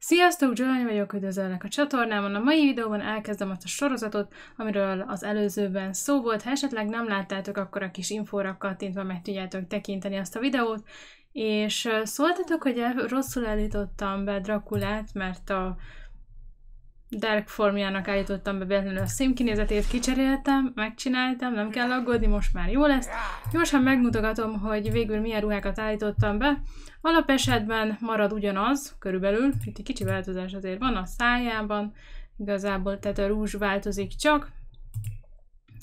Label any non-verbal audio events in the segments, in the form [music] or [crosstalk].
Sziasztok, Joanne vagyok, üdvözöllek a csatornámon. A mai videóban elkezdem azt a sorozatot, amiről az előzőben szó volt. Ha esetleg nem láttátok, akkor a kis infóra kattintva meg tudjátok tekinteni azt a videót. És szóltatok, hogy rosszul elítottam be Drakulát, mert a Dark formjának állítottam be véletlenül a színkinézetét, kicseréltem, megcsináltam, nem kell aggódni, most már jó lesz. Gyorsan megmutogatom, hogy végül milyen ruhákat állítottam be. esetben marad ugyanaz, körülbelül, itt egy kicsi változás azért van a szájában, igazából tehát a rúzs változik csak,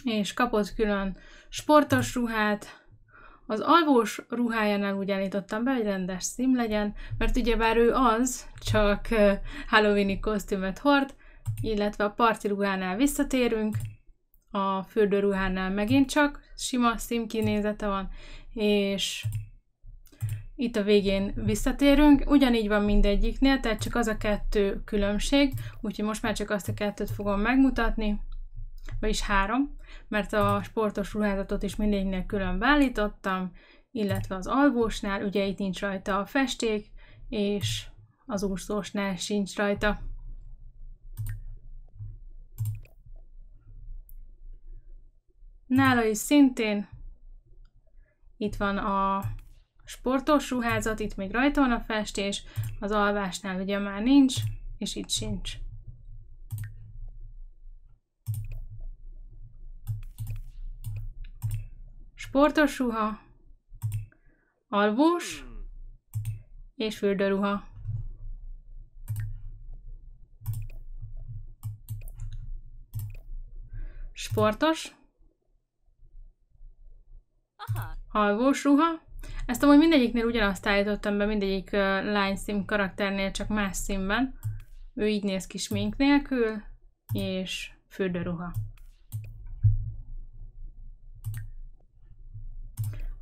és kapott külön sportos ruhát, az alvós ruhájánál úgy állítottam be, hogy rendes szím legyen, mert ugyebár ő az, csak halloweeni kosztümöt hord, illetve a parti ruhánál visszatérünk, a fürdőruhánál megint csak sima kinézete van, és itt a végén visszatérünk. Ugyanígy van mindegyiknél, tehát csak az a kettő különbség, úgyhogy most már csak azt a kettőt fogom megmutatni vagyis három, mert a sportos ruházatot is mindegyiknél külön válítottam, illetve az alvósnál, ugye itt nincs rajta a festék, és az úszósnál sincs rajta. Nála is szintén itt van a sportos ruházat, itt még rajta van a festés, az alvásnál ugye már nincs, és itt sincs. Sportos ruha, alvós és fürdőruha. Sportos. Alvós ruha. Ezt amúgy mindegyiknél ugyanazt állítottam be, mindegyik uh, lány szín karakternél, csak más színben. Ő így néz ki smink nélkül, és fürdőruha.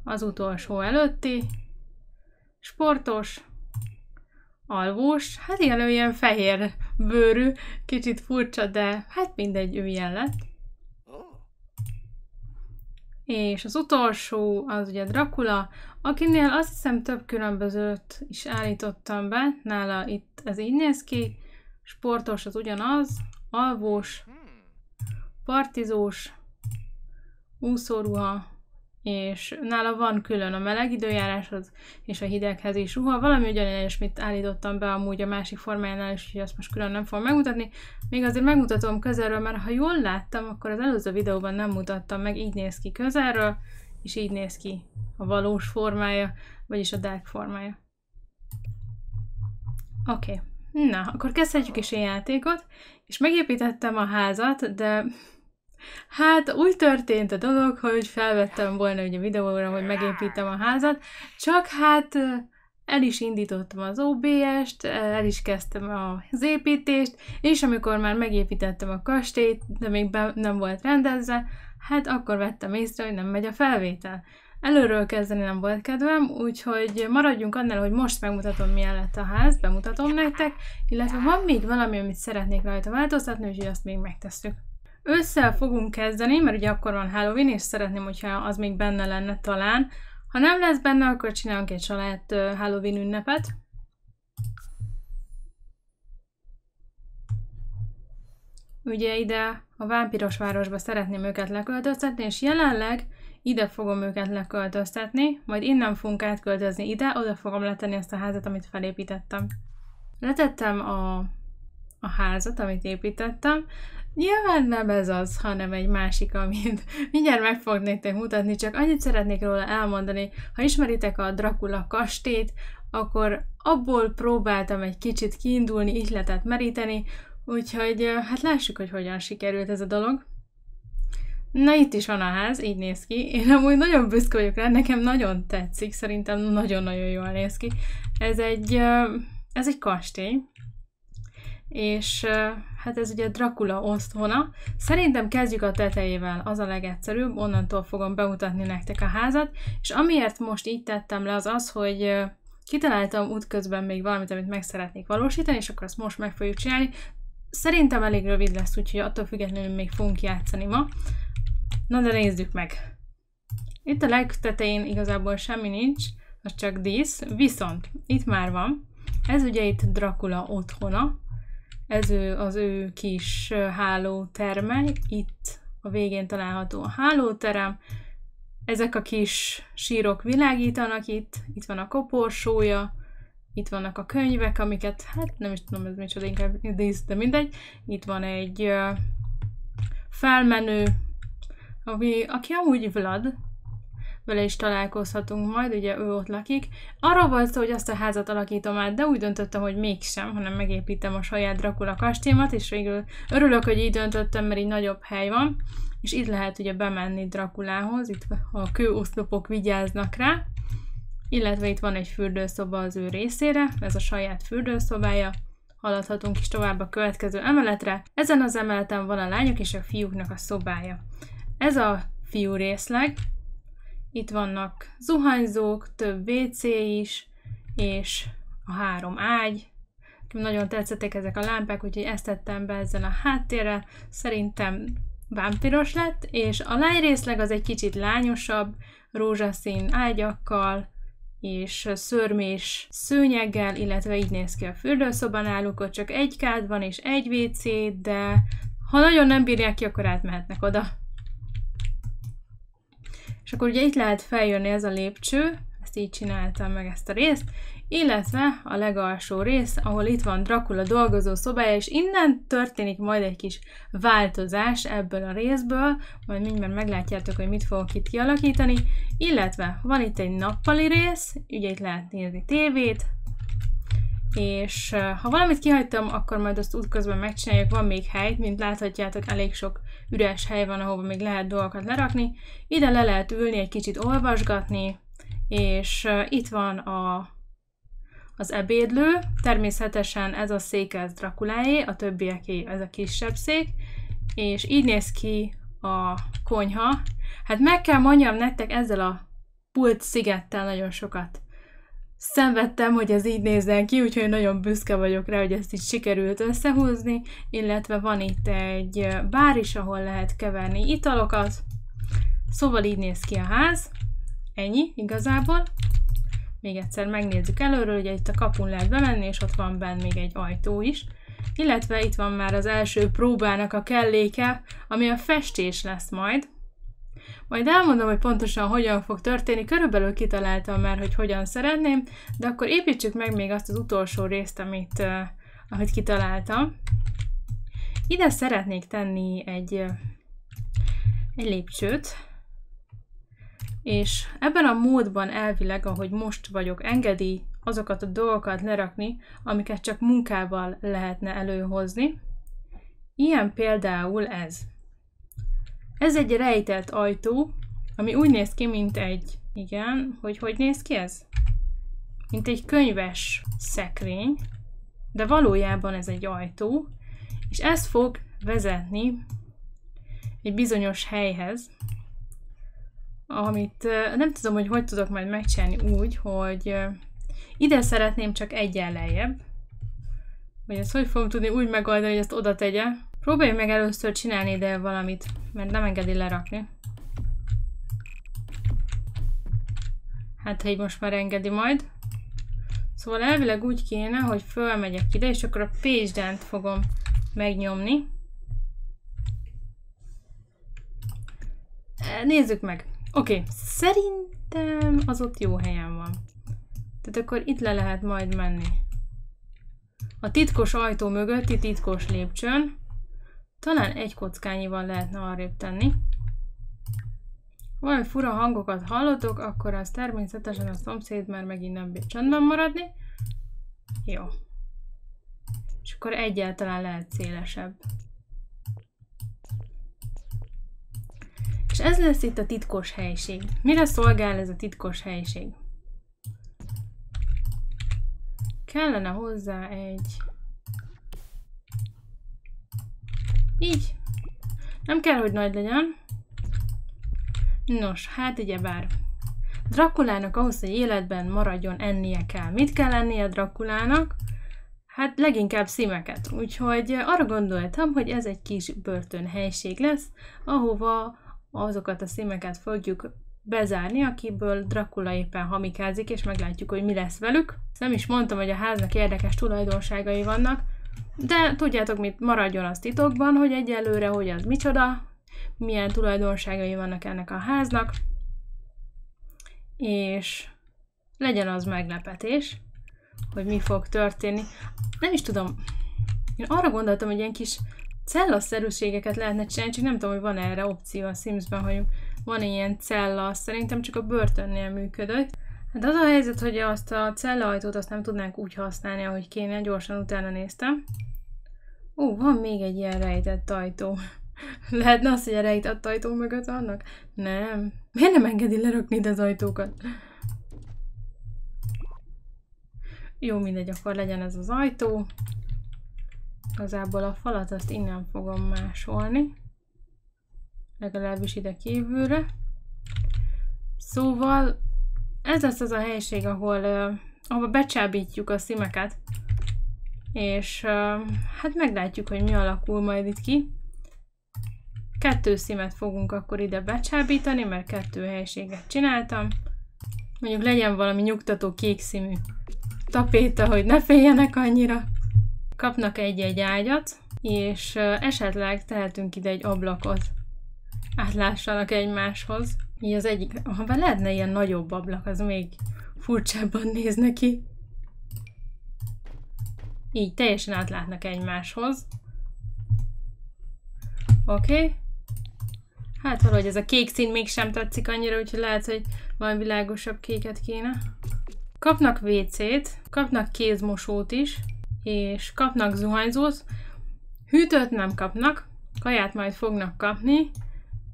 az utolsó előtti, sportos, alvós, hát igen, ő ilyen fehér bőrű, kicsit furcsa, de hát mindegy, ő ilyen lett. És az utolsó, az ugye Dracula, akinél azt hiszem több különbözőt is állítottam be, nála itt ez így néz ki, sportos az ugyanaz, alvós, partizós, úszóruha, és nála van külön a meleg időjáráshoz és a hideghez is ruha. Valami ugyanismit állítottam be amúgy a másik formájánál is, hogy azt most külön nem fogom megmutatni. Még azért megmutatom közelről, mert ha jól láttam, akkor az előző videóban nem mutattam meg, így néz ki közelről, és így néz ki a valós formája, vagyis a dark formája. Oké, okay. na, akkor kezdhetjük is a játékot, és megépítettem a házat, de Hát úgy történt a dolog, hogy felvettem volna ugye videóra, hogy megépítem a házat, csak hát el is indítottam az OBS-t, el is kezdtem az építést, és amikor már megépítettem a kastélyt, de még be nem volt rendezve, hát akkor vettem észre, hogy nem megy a felvétel. Előről kezdeni nem volt kedvem, úgyhogy maradjunk annál, hogy most megmutatom milyen lett a ház, bemutatom nektek, illetve van még valami, amit szeretnék rajta változtatni, úgyhogy azt még megtesszük. Ősszel fogunk kezdeni, mert ugye akkor van Halloween, és szeretném, hogyha az még benne lenne talán. Ha nem lesz benne, akkor csinálunk egy család Halloween ünnepet. Ugye ide a vámpiros városba szeretném őket leköltöztetni, és jelenleg ide fogom őket leköltöztetni, majd innen fogunk átköltözni ide, oda fogom letenni ezt a házat, amit felépítettem. Letettem a, a házat, amit építettem, Nyilván nem ez az, hanem egy másik, amit [laughs] mindjárt meg fog nektek mutatni, csak annyit szeretnék róla elmondani, ha ismeritek a Dracula kastét, akkor abból próbáltam egy kicsit kiindulni, ihletet meríteni, úgyhogy hát lássuk, hogy hogyan sikerült ez a dolog. Na itt is van a ház, így néz ki. Én amúgy nagyon büszke vagyok rá, nekem nagyon tetszik, szerintem nagyon-nagyon jól néz ki. Ez egy, ez egy kastély, és hát ez ugye Dracula osztóna. Szerintem kezdjük a tetejével, az a legegyszerűbb, onnantól fogom bemutatni nektek a házat, és amiért most így tettem le az az, hogy kitaláltam útközben még valamit, amit meg szeretnék valósítani, és akkor azt most meg fogjuk csinálni. Szerintem elég rövid lesz, úgyhogy attól függetlenül még fogunk játszani ma. Na de nézzük meg! Itt a legtetején igazából semmi nincs, az csak dísz, viszont itt már van. Ez ugye itt Dracula otthona, ez az ő kis hálóterme. Itt a végén található a hálóterem. Ezek a kis sírok világítanak itt. Itt van a koporsója. Itt vannak a könyvek, amiket, hát nem is tudom, ez micsoda, inkább dísz, de mindegy. Itt van egy felmenő, ami, aki amúgy Vlad, vele is találkozhatunk majd, ugye ő ott lakik. Arra volt szó, hogy azt a házat alakítom át, de úgy döntöttem, hogy mégsem, hanem megépítem a saját Dracula kastélyomat, és végül örülök, hogy így döntöttem, mert így nagyobb hely van, és itt lehet ugye bemenni Drakulához, itt a kőoszlopok vigyáznak rá, illetve itt van egy fürdőszoba az ő részére, ez a saját fürdőszobája, haladhatunk is tovább a következő emeletre. Ezen az emeleten van a lányok és a fiúknak a szobája. Ez a fiú részleg, itt vannak zuhanyzók, több WC is, és a három ágy. Nagyon tetszettek ezek a lámpák, úgyhogy ezt tettem be ezzel a háttérrel. Szerintem vámpiros lett, és a lány részleg az egy kicsit lányosabb, rózsaszín ágyakkal, és szörmés szőnyeggel, illetve így néz ki a fürdőszoba náluk, ott csak egy kád van és egy WC, de ha nagyon nem bírják ki, akkor átmehetnek oda. És akkor ugye itt lehet feljönni ez a lépcső, ezt így csináltam meg ezt a részt, illetve a legalsó rész, ahol itt van Dracula dolgozó szobája, és innen történik majd egy kis változás ebből a részből, majd mindjárt meglátjátok, hogy mit fogok itt kialakítani, illetve van itt egy nappali rész, ugye itt lehet nézni tévét, és ha valamit kihagytam, akkor majd azt útközben megcsináljuk, van még hely, mint láthatjátok, elég sok üres hely van, ahova még lehet dolgokat lerakni. Ide le lehet ülni, egy kicsit olvasgatni, és itt van a, az ebédlő, természetesen ez a szék, ez Drakuláé, a többieké ez a kisebb szék, és így néz ki a konyha. Hát meg kell mondjam nektek, ezzel a pult szigettel nagyon sokat szenvedtem, hogy ez így nézzen ki, úgyhogy nagyon büszke vagyok rá, hogy ezt így sikerült összehúzni, illetve van itt egy bár is, ahol lehet keverni italokat, szóval így néz ki a ház, ennyi igazából. Még egyszer megnézzük előről, ugye itt a kapun lehet bemenni, és ott van benne még egy ajtó is. Illetve itt van már az első próbának a kelléke, ami a festés lesz majd. Majd elmondom, hogy pontosan hogyan fog történni, körülbelül kitaláltam már, hogy hogyan szeretném, de akkor építsük meg még azt az utolsó részt, amit, uh, amit kitaláltam. Ide szeretnék tenni egy, uh, egy lépcsőt, és ebben a módban elvileg, ahogy most vagyok, engedi azokat a dolgokat lerakni, amiket csak munkával lehetne előhozni. Ilyen például ez. Ez egy rejtett ajtó, ami úgy néz ki, mint egy... Igen, hogy hogy néz ki ez? Mint egy könyves szekrény, de valójában ez egy ajtó, és ez fog vezetni egy bizonyos helyhez, amit nem tudom, hogy hogy tudok majd megcsinálni úgy, hogy ide szeretném csak egyen lejjebb, hogy ezt hogy fogom tudni úgy megoldani, hogy ezt oda tegye. Próbálj meg először csinálni ide valamit mert nem engedi lerakni. Hát így most már engedi majd. Szóval elvileg úgy kéne, hogy fölmegyek ide, és akkor a page fogom megnyomni. E, nézzük meg. Oké, okay. szerintem az ott jó helyen van. Tehát akkor itt le lehet majd menni. A titkos ajtó mögötti titkos lépcsőn talán egy kockányival lehetne arrébb tenni. Valami fura hangokat hallotok, akkor az természetesen a szomszéd már megint nem bír csendben maradni. Jó. És akkor egyáltalán lehet szélesebb. És ez lesz itt a titkos helység. Mire szolgál ez a titkos helység? Kellene hozzá egy Így. Nem kell, hogy nagy legyen. Nos, hát ugyebár. Drakulának ahhoz, hogy életben maradjon, ennie kell. Mit kell ennie a Drakulának? Hát leginkább szímeket. Úgyhogy arra gondoltam, hogy ez egy kis börtönhelység lesz, ahova azokat a szímeket fogjuk bezárni, akiből Dracula éppen hamikázik, és meglátjuk, hogy mi lesz velük. Nem is mondtam, hogy a háznak érdekes tulajdonságai vannak, de tudjátok mit, maradjon az titokban, hogy egyelőre hogy az micsoda, milyen tulajdonságai vannak ennek a háznak, és legyen az meglepetés, hogy mi fog történni. Nem is tudom, én arra gondoltam, hogy ilyen kis cellaszerűségeket lehetne csinálni, csak nem tudom, hogy van -e erre opció a Sims-ben, hogy van -e ilyen cella, szerintem csak a börtönnél működött. Hát az a helyzet, hogy azt a cellaajtót azt nem tudnánk úgy használni, ahogy kéne. Gyorsan utána néztem. Ó, van még egy ilyen rejtett ajtó. [laughs] Lehetne azt, hogy a rejtett ajtó mögött vannak? Nem. Miért nem engedi lerakni az ajtókat? Jó, mindegy, akkor legyen ez az ajtó. Igazából a falat azt innen fogom másolni. Legalábbis ide kívülre. Szóval ez lesz az a helység, ahol, uh, ahol becsábítjuk a szimeket, és uh, hát meglátjuk, hogy mi alakul majd itt ki. Kettő szimet fogunk akkor ide becsábítani, mert kettő helységet csináltam. Mondjuk legyen valami nyugtató kék színű tapéta, hogy ne féljenek annyira. Kapnak egy-egy ágyat, és esetleg tehetünk ide egy ablakot. Átlássanak egymáshoz. Így az egyik, ha már lehetne ilyen nagyobb ablak, az még furcsábban néz neki. Így teljesen átlátnak egymáshoz. Oké. Okay. Hát valahogy ez a kék szín mégsem tetszik annyira, úgyhogy lehet, hogy valami világosabb kéket kéne. Kapnak WC-t, kapnak kézmosót is, és kapnak zuhanyzót. Hűtőt nem kapnak, kaját majd fognak kapni,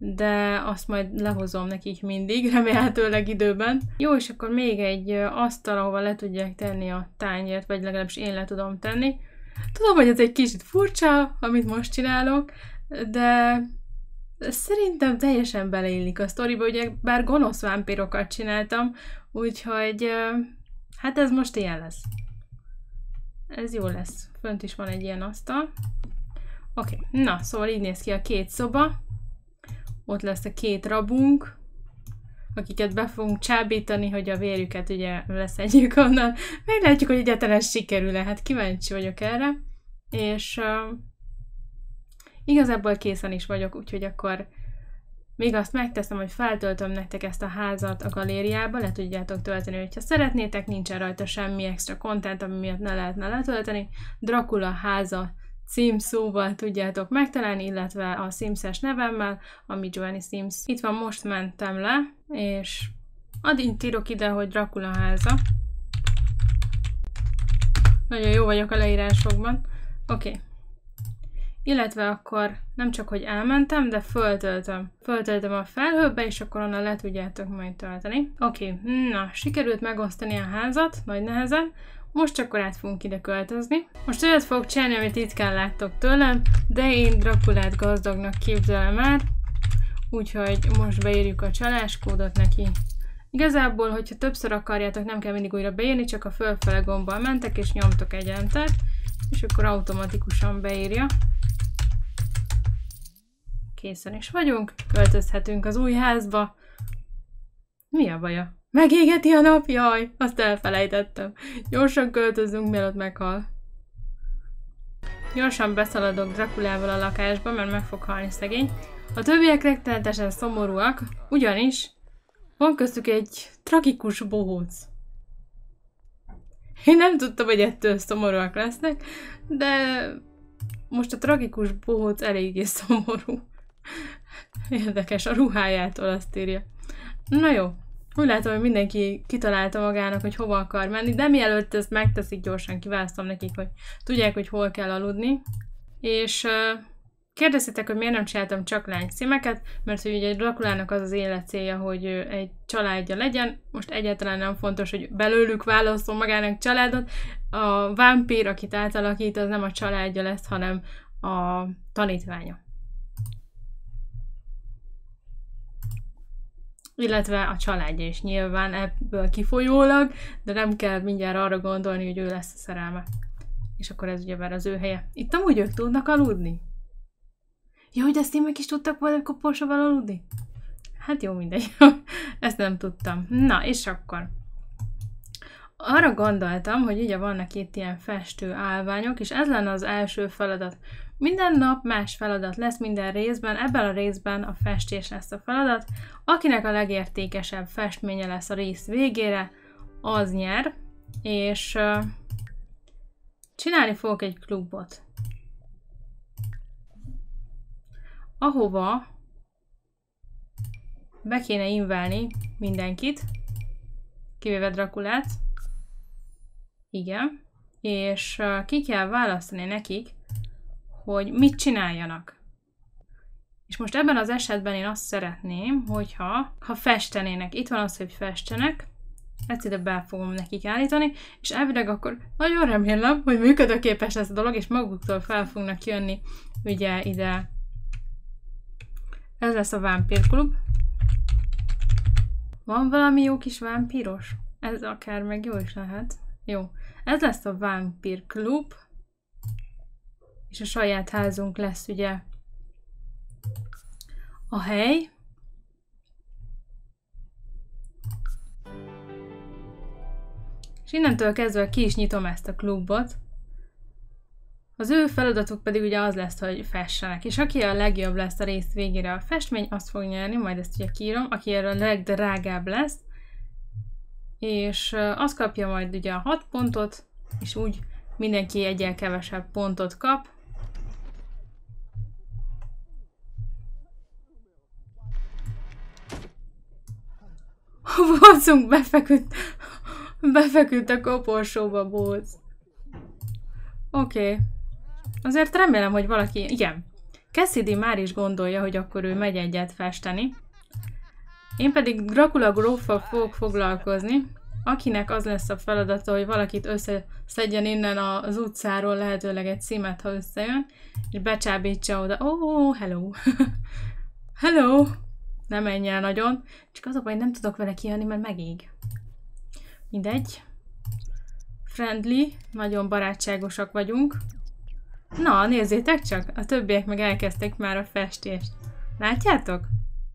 de azt majd lehozom nekik mindig, [laughs] remélhetőleg időben. Jó, és akkor még egy asztal, ahova le tudják tenni a tányért, vagy legalábbis én le tudom tenni. Tudom, hogy ez egy kicsit furcsa, amit most csinálok, de szerintem teljesen beleillik a sztoriba, ugye bár gonosz vámpírokat csináltam, úgyhogy hát ez most ilyen lesz. Ez jó lesz. Fönt is van egy ilyen asztal. Oké, okay. na, szóval így néz ki a két szoba. Ott lesz a két rabunk, akiket be fogunk csábítani, hogy a vérjüket ugye leszedjük onnan. Meglátjuk, hogy egyáltalán sikerül lehet. hát kíváncsi vagyok erre. És uh, igazából készen is vagyok, úgyhogy akkor még azt megteszem, hogy feltöltöm nektek ezt a házat a galériába, le tudjátok tölteni, hogyha szeretnétek, nincsen rajta semmi extra content, ami miatt ne lehetne letölteni. Dracula háza szóval tudjátok megtalálni, illetve a Sims-es nevemmel, ami Joanny Sims. Itt van, most mentem le, és addig írok ide, hogy Dracula háza. Nagyon jó vagyok a leírásokban. Oké. Okay. Illetve akkor nem csak, hogy elmentem, de föltöltöm. Föltöltöm a felhőbe, és akkor onnan le tudjátok majd tölteni. Oké, okay. na, sikerült megosztani a házat, nagy nehezen. Most akkor át fogunk ide költözni. Most olyat fogok csinálni, amit kell láttok tőlem, de én Drakulát gazdagnak képzelem már, úgyhogy most beírjuk a csaláskódot neki. Igazából, hogyha többször akarjátok, nem kell mindig újra beírni, csak a fölfele gombbal mentek és nyomtok egy entert, és akkor automatikusan beírja. Készen is vagyunk, költözhetünk az új házba. Mi a baja? Megégeti a nap, jaj! Azt elfelejtettem. Gyorsan költözünk, mielőtt meghal. Gyorsan beszaladok Drakulával a lakásba, mert meg fog halni szegény. A többiek rettenetesen szomorúak, ugyanis van köztük egy tragikus bohóc. Én nem tudtam, hogy ettől szomorúak lesznek, de most a tragikus bohóc eléggé szomorú. Érdekes, a ruhájától azt írja. Na jó, úgy látom, hogy mindenki kitalálta magának, hogy hova akar menni, de mielőtt ezt megteszik, gyorsan kiválasztom nekik, hogy tudják, hogy hol kell aludni. És uh, kérdeztétek, hogy miért nem csináltam csak lány szímeket, mert hogy ugye egy Drakulának az az élet célja, hogy egy családja legyen, most egyáltalán nem fontos, hogy belőlük válaszol magának családot, a vámpír, akit átalakít, az nem a családja lesz, hanem a tanítványa. illetve a családja is nyilván ebből kifolyólag, de nem kell mindjárt arra gondolni, hogy ő lesz a szerelme. És akkor ez ugye már az ő helye. Itt amúgy ők tudnak aludni? Ja, hogy ezt én meg is tudtak valamikor koporsóval aludni? Hát jó, mindegy. [laughs] ezt nem tudtam. Na, és akkor arra gondoltam, hogy ugye vannak itt ilyen festő állványok, és ez lenne az első feladat, minden nap más feladat lesz minden részben, ebben a részben a festés lesz a feladat. Akinek a legértékesebb festménye lesz a rész végére, az nyer, és uh, csinálni fogok egy klubot. Ahova be kéne inválni mindenkit, kivéve Drakulát. Igen. És uh, ki kell választani nekik hogy mit csináljanak. És most ebben az esetben én azt szeretném, hogyha ha festenének, itt van az, hogy festenek, ezt ide be fogom nekik állítani, és elvileg akkor nagyon remélem, hogy működőképes lesz a dolog, és maguktól fel fognak jönni ugye ide. Ez lesz a Vampír Klub. Van valami jó kis vámpíros? Ez akár meg jó is lehet. Jó. Ez lesz a Vampír Klub és a saját házunk lesz ugye a hely. És innentől kezdve ki is nyitom ezt a klubot. Az ő feladatuk pedig ugye az lesz, hogy fessenek, és aki a legjobb lesz a rész végére a festmény, azt fog nyerni, majd ezt ugye kírom, aki erre a legdrágább lesz, és az kapja majd ugye a 6 pontot, és úgy mindenki egyel kevesebb pontot kap, Koporsunk befeküdt, befeküdt a koporsóba, bóc. Oké. Okay. Azért remélem, hogy valaki... Igen. Cassidy már is gondolja, hogy akkor ő megy egyet festeni. Én pedig Dracula gróffal fogok foglalkozni, akinek az lesz a feladata, hogy valakit összeszedjen innen az utcáról, lehetőleg egy címet, ha összejön, és becsábítsa oda. Oh, hello! [laughs] hello! Ne menj el nagyon. Csak az a baj, nem tudok vele kijönni, mert megég. Mindegy. Friendly, nagyon barátságosak vagyunk. Na, nézzétek csak, a többiek meg elkezdték már a festést. Látjátok?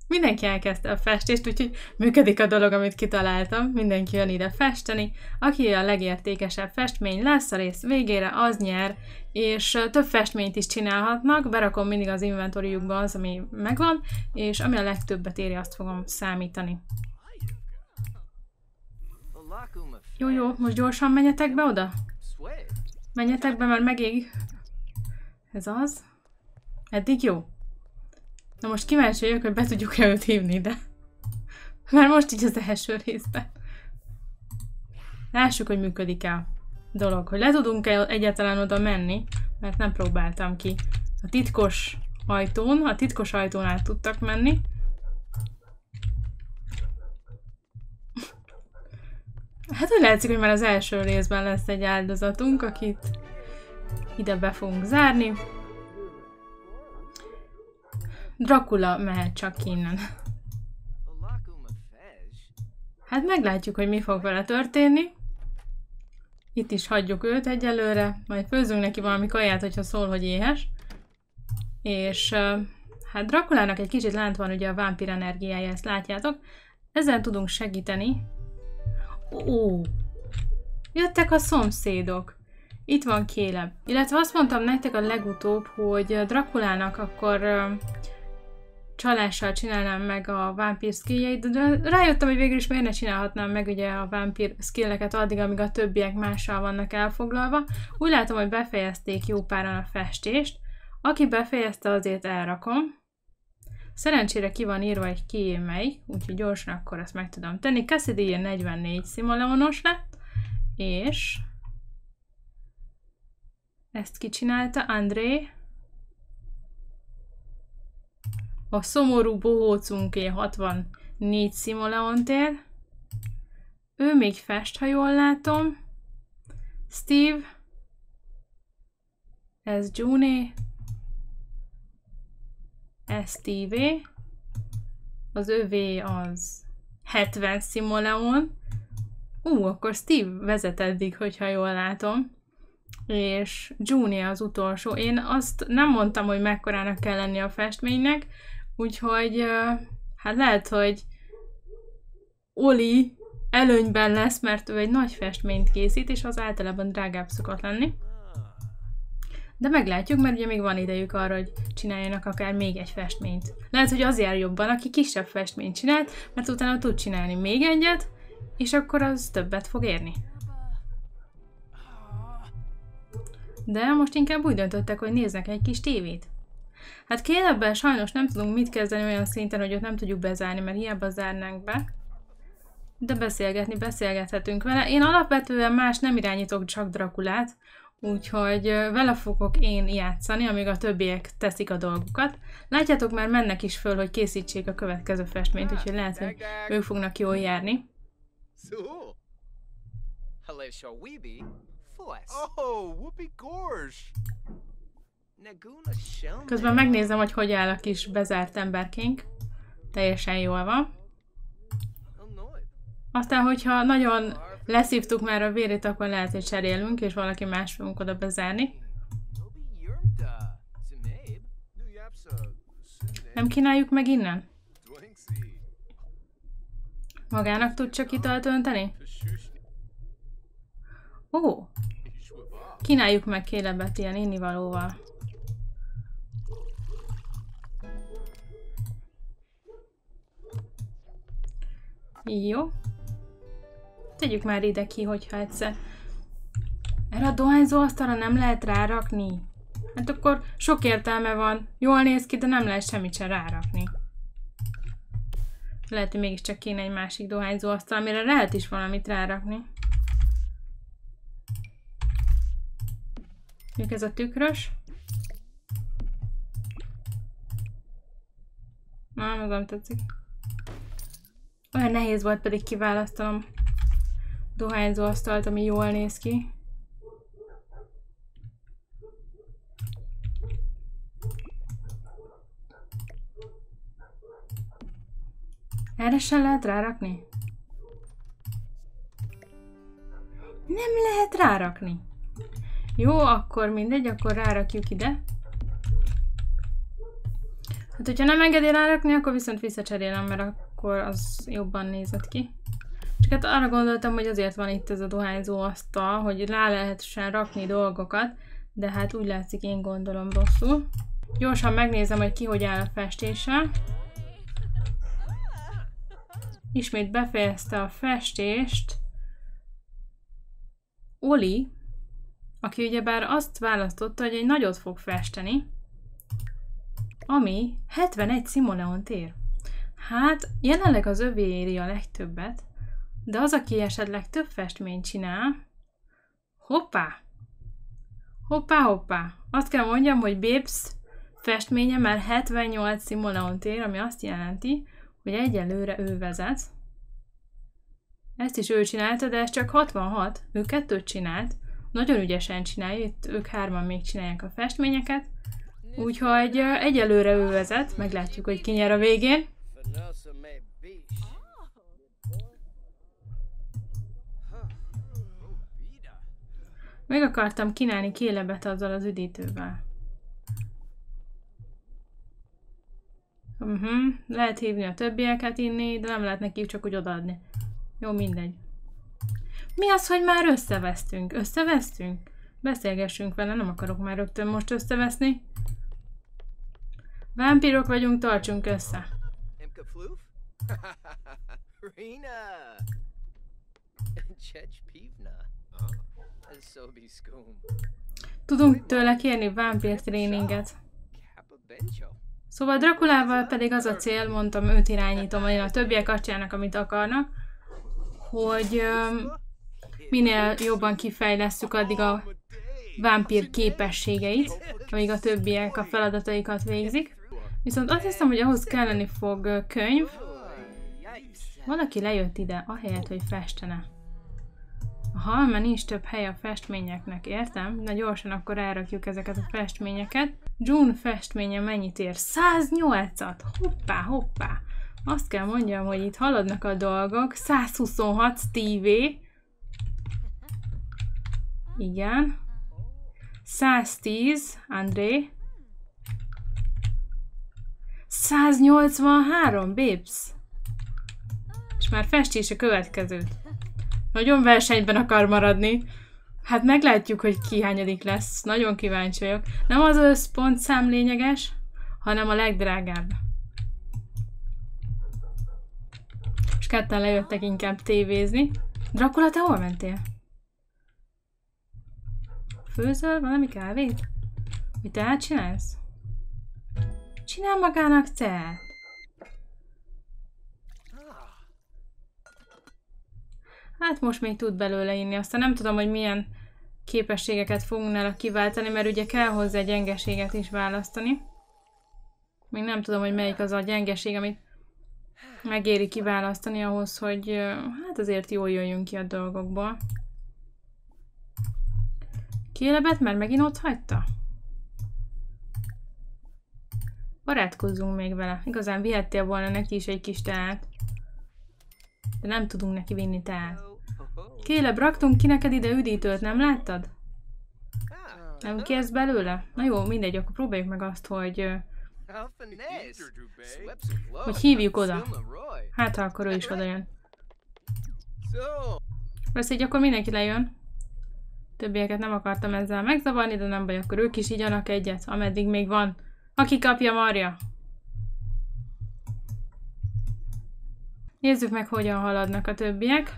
Mindenki elkezdte a festést, úgyhogy működik a dolog, amit kitaláltam. Mindenki jön ide festeni. Aki a legértékesebb festmény lesz a rész végére, az nyer, és több festményt is csinálhatnak, berakom mindig az inventoriukba az, ami megvan, és ami a legtöbbet éri, azt fogom számítani. Jó, jó, most gyorsan menjetek be oda? Menjetek be, mert megég. Ez az. Eddig jó. Na most kíváncsi vagyok, hogy be tudjuk-e őt hívni ide. Már most így az első részben. Lássuk, hogy működik-e dolog, hogy le tudunk-e egyáltalán oda menni, mert nem próbáltam ki. A titkos ajtón, a titkos ajtón át tudtak menni. Hát úgy látszik, hogy már az első részben lesz egy áldozatunk, akit ide be fogunk zárni. Dracula mehet csak innen. Hát meglátjuk, hogy mi fog vele történni. Itt is hagyjuk őt egyelőre, majd főzünk neki valami kaját, hogyha szól, hogy éhes. És hát Drakulának egy kicsit lent van ugye a vámpír energiája, ezt látjátok. Ezen tudunk segíteni. Ó, jöttek a szomszédok. Itt van Kéleb. Illetve azt mondtam nektek a legutóbb, hogy Drakulának akkor csalással csinálnám meg a vámpír skilljeit, de rájöttem, hogy végül is miért ne csinálhatnám meg ugye a vámpír skilleket addig, amíg a többiek mással vannak elfoglalva. Úgy látom, hogy befejezték jó páran a festést. Aki befejezte, azért elrakom. Szerencsére ki van írva egy kié úgyhogy gyorsan akkor ezt meg tudom tenni. Cassidy 44 szimoleonos lett, és ezt kicsinálta André, a szomorú bohócunké 64 Simoleon Ő még fest, ha jól látom. Steve. Ez June. Ez Steve. Az övé az 70 Simoleon. Ú, akkor Steve vezet eddig, hogyha jól látom és Juni az utolsó. Én azt nem mondtam, hogy mekkorának kell lenni a festménynek, Úgyhogy hát lehet, hogy Oli előnyben lesz, mert ő egy nagy festményt készít, és az általában drágább szokott lenni. De meglátjuk, mert ugye még van idejük arra, hogy csináljanak akár még egy festményt. Lehet, hogy az jár jobban, aki kisebb festményt csinált, mert utána tud csinálni még egyet, és akkor az többet fog érni. De most inkább úgy döntöttek, hogy néznek egy kis tévét. Hát Kélebben sajnos nem tudunk mit kezdeni olyan szinten, hogy ott nem tudjuk bezárni, mert hiába zárnánk be. De beszélgetni, beszélgethetünk vele. Én alapvetően más nem irányítok, csak Drakulát. Úgyhogy vele fogok én játszani, amíg a többiek teszik a dolgukat. Látjátok, már mennek is föl, hogy készítsék a következő festményt, úgyhogy lehet, hogy ők fognak jól járni. Hello, shall we be? Oh, whoopee gorge! Közben megnézem, hogy hogy áll a kis bezárt emberkénk. Teljesen jól van. Oh, Aztán, hogyha nagyon leszívtuk már a vérét, akkor lehet, hogy cserélünk, és valaki más fogunk oda bezárni. Nem kínáljuk meg innen? Magának tud csak italt önteni? Ó! Kínáljuk meg kélebet ilyen innivalóval. jó. Tegyük már ide ki, hogyha egyszer. Erre a dohányzó asztalra nem lehet rárakni. Hát akkor sok értelme van. Jól néz ki, de nem lehet semmit sem rárakni. Lehet, hogy mégiscsak kéne egy másik dohányzó asztal, amire lehet is valamit rárakni. Még ez a tükrös. Na, az nem tetszik. Olyan nehéz volt pedig kiválasztanom dohányzó asztalt, ami jól néz ki. Erre sem lehet rárakni? Nem lehet rárakni. Jó, akkor mindegy, akkor rárakjuk ide. Hát, hogyha nem engedi rárakni, akkor viszont visszacserélem, mert a akkor az jobban nézett ki. Csak hát arra gondoltam, hogy azért van itt ez a dohányzó asztal, hogy rá lehessen rakni dolgokat, de hát úgy látszik én gondolom rosszul. Gyorsan megnézem, hogy ki hogy áll a festéssel. Ismét befejezte a festést. Oli, aki ugyebár azt választotta, hogy egy nagyot fog festeni, ami 71 Simoleon tér. Hát, jelenleg az övé éri a legtöbbet, de az, aki esetleg több festményt csinál, hoppá, hoppá, hoppá, azt kell mondjam, hogy Bébsz festménye már 78 Simoneont ér, ami azt jelenti, hogy egyelőre ő vezet. Ezt is ő csinálta, de ez csak 66, ő kettőt csinált, nagyon ügyesen csinálja, itt ők hárman még csinálják a festményeket, úgyhogy egyelőre ő vezet, meglátjuk, hogy ki nyer a végén. Nossa, me oh. Meg akartam kínálni kélebet azzal az üdítővel. Uh mhm, -huh. Lehet hívni a többieket inni, de nem lehet nekik csak úgy odaadni. Jó, mindegy. Mi az, hogy már összevesztünk? Összevesztünk? Beszélgessünk vele, nem akarok már rögtön most összeveszni. Vámpírok vagyunk, tartsunk össze. [laughs] Rena! [laughs] Pivna. Ah. Tudunk tőle kérni vámpír tréninget. Szóval Drakulával pedig az a cél, mondtam, őt irányítom, én a többiek azt csinálnak, amit akarnak, hogy um, minél jobban kifejlesztjük addig a vámpír képességeit, amíg a többiek a feladataikat végzik. Viszont azt hiszem, hogy ahhoz kelleni fog könyv, van, aki lejött ide, ahelyett, hogy festene. Aha, mert nincs több hely a festményeknek, értem? Na gyorsan akkor elrakjuk ezeket a festményeket. June festménye mennyit ér? 108-at! Hoppá, hoppá! Azt kell mondjam, hogy itt haladnak a dolgok. 126 TV. Igen. 110, André. 183, Bibs. És már is a következőt. Nagyon versenyben akar maradni. Hát meglátjuk, hogy ki hányadik lesz. Nagyon kíváncsi vagyok. Nem az összpontszám lényeges, hanem a legdrágább. És ketten lejöttek inkább tévézni. Dracula, te hol mentél? Főzöl valami kávét? Mit te csinálsz? Csinál magának teát. Hát most még tud belőle inni, aztán nem tudom, hogy milyen képességeket fogunk nála kiváltani, mert ugye kell hozzá gyengeséget is választani. Még nem tudom, hogy melyik az a gyengeség, amit megéri kiválasztani ahhoz, hogy hát azért jól jöjjünk ki a dolgokból. Kélebet már megint ott hagyta? Barátkozzunk még vele. Igazán vihettél volna neki is egy kis teát de nem tudunk neki vinni teát. Kéleb, raktunk ki neked ide üdítőt, nem láttad? Nem kérsz belőle? Na jó, mindegy, akkor próbáljuk meg azt, hogy... Hogy hívjuk oda. Hát, ha akkor ő is oda jön. Vesz így akkor mindenki lejön. Többieket nem akartam ezzel megzavarni, de nem baj, akkor ők is igyanak egyet, ameddig még van. Aki kapja, marja. Nézzük meg, hogyan haladnak a többiek.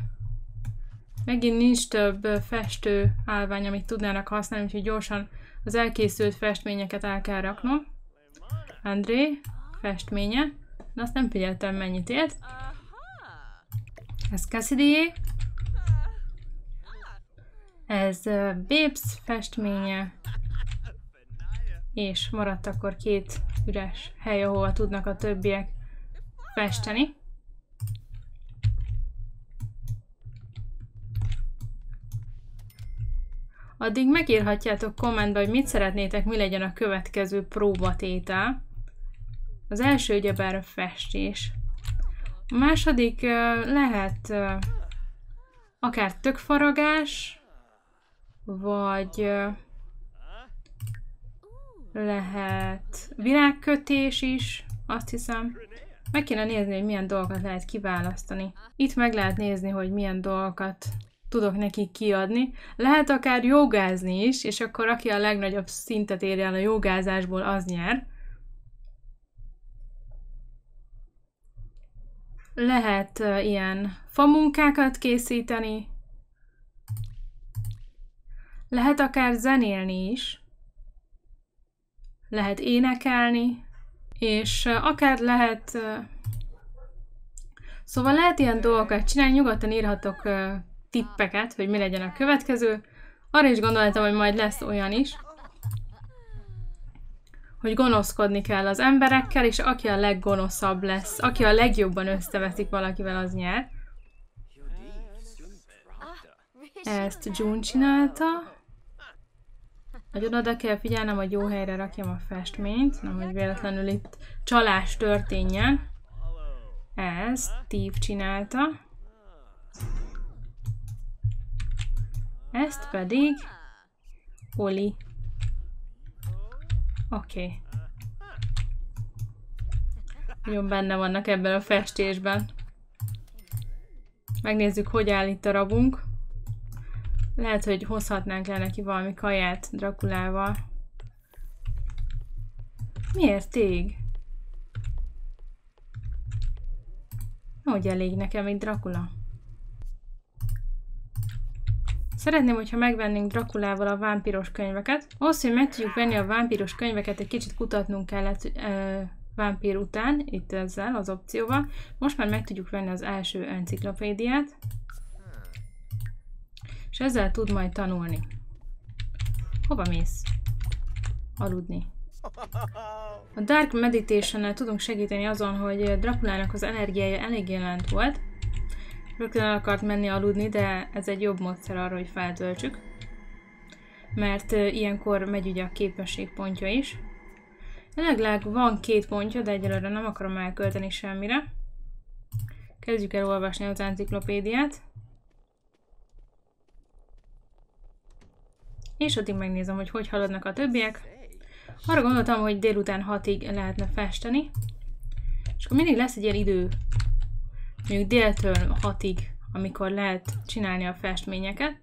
Megint nincs több festő állvány, amit tudnának használni, úgyhogy gyorsan az elkészült festményeket el kell raknom. André festménye. De azt nem figyeltem, mennyit élt Ez cassidy Ez Babes festménye. És maradt akkor két üres hely, ahova tudnak a többiek festeni. Addig megírhatjátok kommentbe, hogy mit szeretnétek, mi legyen a következő próbatétel. Az első ugyebár a festés. A második lehet akár tökfaragás, vagy lehet virágkötés is, azt hiszem. Meg kéne nézni, hogy milyen dolgokat lehet kiválasztani. Itt meg lehet nézni, hogy milyen dolgokat tudok neki kiadni. Lehet akár jogázni is, és akkor aki a legnagyobb szintet érje el a jogázásból, az nyer. Lehet ilyen famunkákat készíteni, lehet akár zenélni is, lehet énekelni, és akár lehet... Szóval lehet ilyen dolgokat csinálni, nyugodtan írhatok tippeket, hogy mi legyen a következő. Arra is gondoltam, hogy majd lesz olyan is, hogy gonoszkodni kell az emberekkel, és aki a leggonoszabb lesz, aki a legjobban összevetik valakivel, az nyer. Ezt June csinálta. Nagyon oda kell figyelnem, hogy jó helyre rakjam a festményt, nem hogy véletlenül itt csalás történjen. Ezt Steve csinálta. Ezt pedig Oli. Oké. Okay. Jó, benne vannak ebben a festésben. Megnézzük, hogy áll itt a rabunk. Lehet, hogy hozhatnánk le neki valami kaját Drakulával. Miért tég? Hogy elég nekem egy Drakula? Szeretném, hogyha megvennénk Drakulával a vámpiros könyveket. Ahhoz, hogy meg tudjuk venni a vámpiros könyveket, egy kicsit kutatnunk kellett ö, vámpír után, itt ezzel az opcióval. Most már meg tudjuk venni az első enciklopédiát, és ezzel tud majd tanulni. Hova mész? Aludni. A Dark meditation tudunk segíteni azon, hogy Drakulának az energiája elég jelent volt, Rögtön el akart menni aludni, de ez egy jobb módszer arra, hogy feltöltsük. Mert ilyenkor megy ugye a képesség pontja is. Legalább van két pontja, de egyelőre nem akarom elkölteni semmire. Kezdjük el olvasni az enciklopédiát. És addig megnézem, hogy hogy haladnak a többiek. Arra gondoltam, hogy délután hatig lehetne festeni. És akkor mindig lesz egy ilyen idő mondjuk déltől hatig, amikor lehet csinálni a festményeket,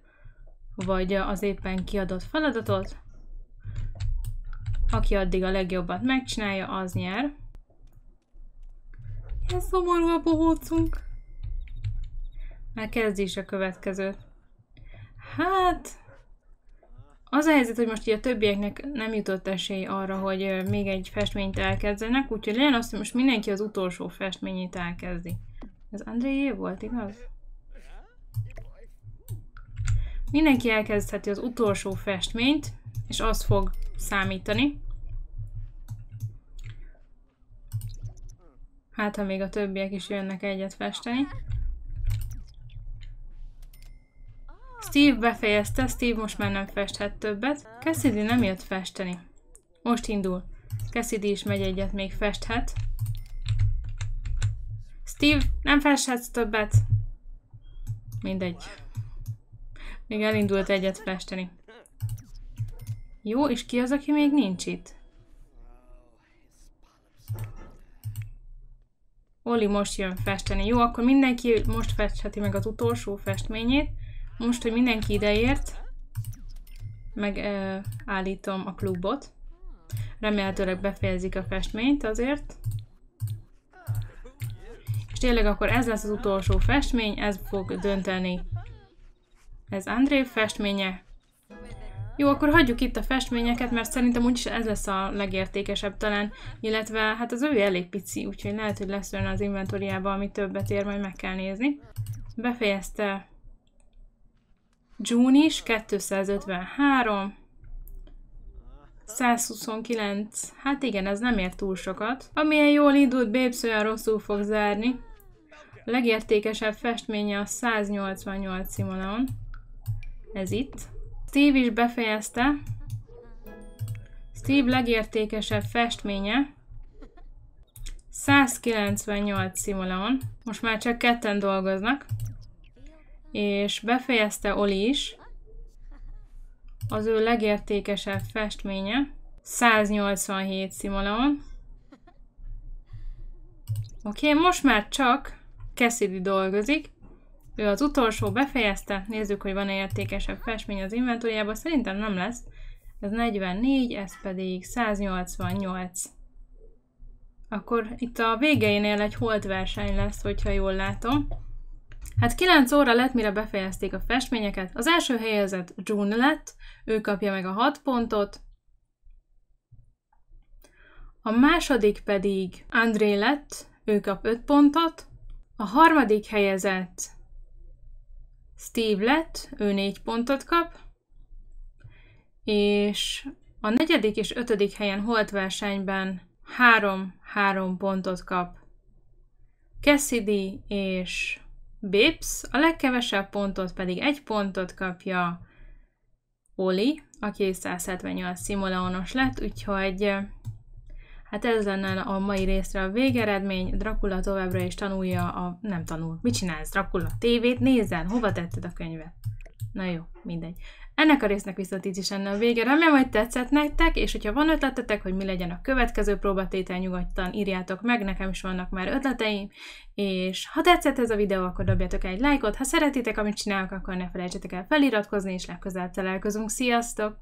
vagy az éppen kiadott feladatot, aki addig a legjobbat megcsinálja, az nyer. Ilyen szomorú a bohócunk. Már kezd is a következő. Hát... Az a helyzet, hogy most így a többieknek nem jutott esély arra, hogy még egy festményt elkezdenek, úgyhogy legyen azt, hogy most mindenki az utolsó festményét elkezdi. Ez Andréjé volt, igaz? Mindenki elkezdheti az utolsó festményt, és az fog számítani. Hát, ha még a többiek is jönnek egyet festeni. Steve befejezte, Steve most már nem festhet többet. Cassidy nem jött festeni. Most indul. Cassidy is megy egyet, még festhet. Steve, nem festhetsz többet. Mindegy. Még elindult egyet festeni. Jó, és ki az, aki még nincs itt? Oli most jön festeni. Jó, akkor mindenki most festheti meg az utolsó festményét. Most, hogy mindenki ideért, megállítom a klubot. Remélhetőleg befejezik a festményt azért tényleg akkor ez lesz az utolsó festmény, ez fog dönteni. Ez André festménye. Jó, akkor hagyjuk itt a festményeket, mert szerintem úgyis ez lesz a legértékesebb talán, illetve hát az ő elég pici, úgyhogy lehet, hogy lesz olyan az inventoriába, ami többet ér, majd meg kell nézni. Befejezte June is, 253, 129, hát igen, ez nem ér túl sokat. Amilyen jól indult, Babes szóval olyan rosszul fog zárni. A legértékesebb festménye a 188 Simonon. Ez itt. Steve is befejezte. Steve legértékesebb festménye 198 Simonon. Most már csak ketten dolgoznak. És befejezte Oli is. Az ő legértékesebb festménye 187 Simonon. Oké, okay, most már csak Cassidy dolgozik. Ő az utolsó befejezte, nézzük, hogy van-e értékesebb festmény az inventóriában, szerintem nem lesz. Ez 44, ez pedig 188. Akkor itt a végeinél egy holtverseny lesz, hogyha jól látom. Hát 9 óra lett, mire befejezték a festményeket. Az első helyezett June lett, ő kapja meg a 6 pontot. A második pedig André lett, ő kap 5 pontot. A harmadik helyezett Steve lett, ő négy pontot kap, és a negyedik és ötödik helyen holt versenyben három-három pontot kap. Cassidy és Bips, a legkevesebb pontot pedig egy pontot kapja Oli, aki 178 szimoleonos lett, úgyhogy Hát ez lenne a mai részre a végeredmény. Dracula továbbra is tanulja a... Nem tanul. Mit csinálsz, Dracula? Tévét nézel? Hova tetted a könyvet? Na jó, mindegy. Ennek a résznek viszont így is lenne a vége. Remélem, hogy tetszett nektek, és hogyha van ötletetek, hogy mi legyen a következő próbatétel, nyugodtan írjátok meg, nekem is vannak már ötleteim, és ha tetszett ez a videó, akkor dobjatok egy lájkot, ha szeretitek, amit csinálok, akkor ne felejtsetek el feliratkozni, és legközelebb találkozunk. Sziasztok!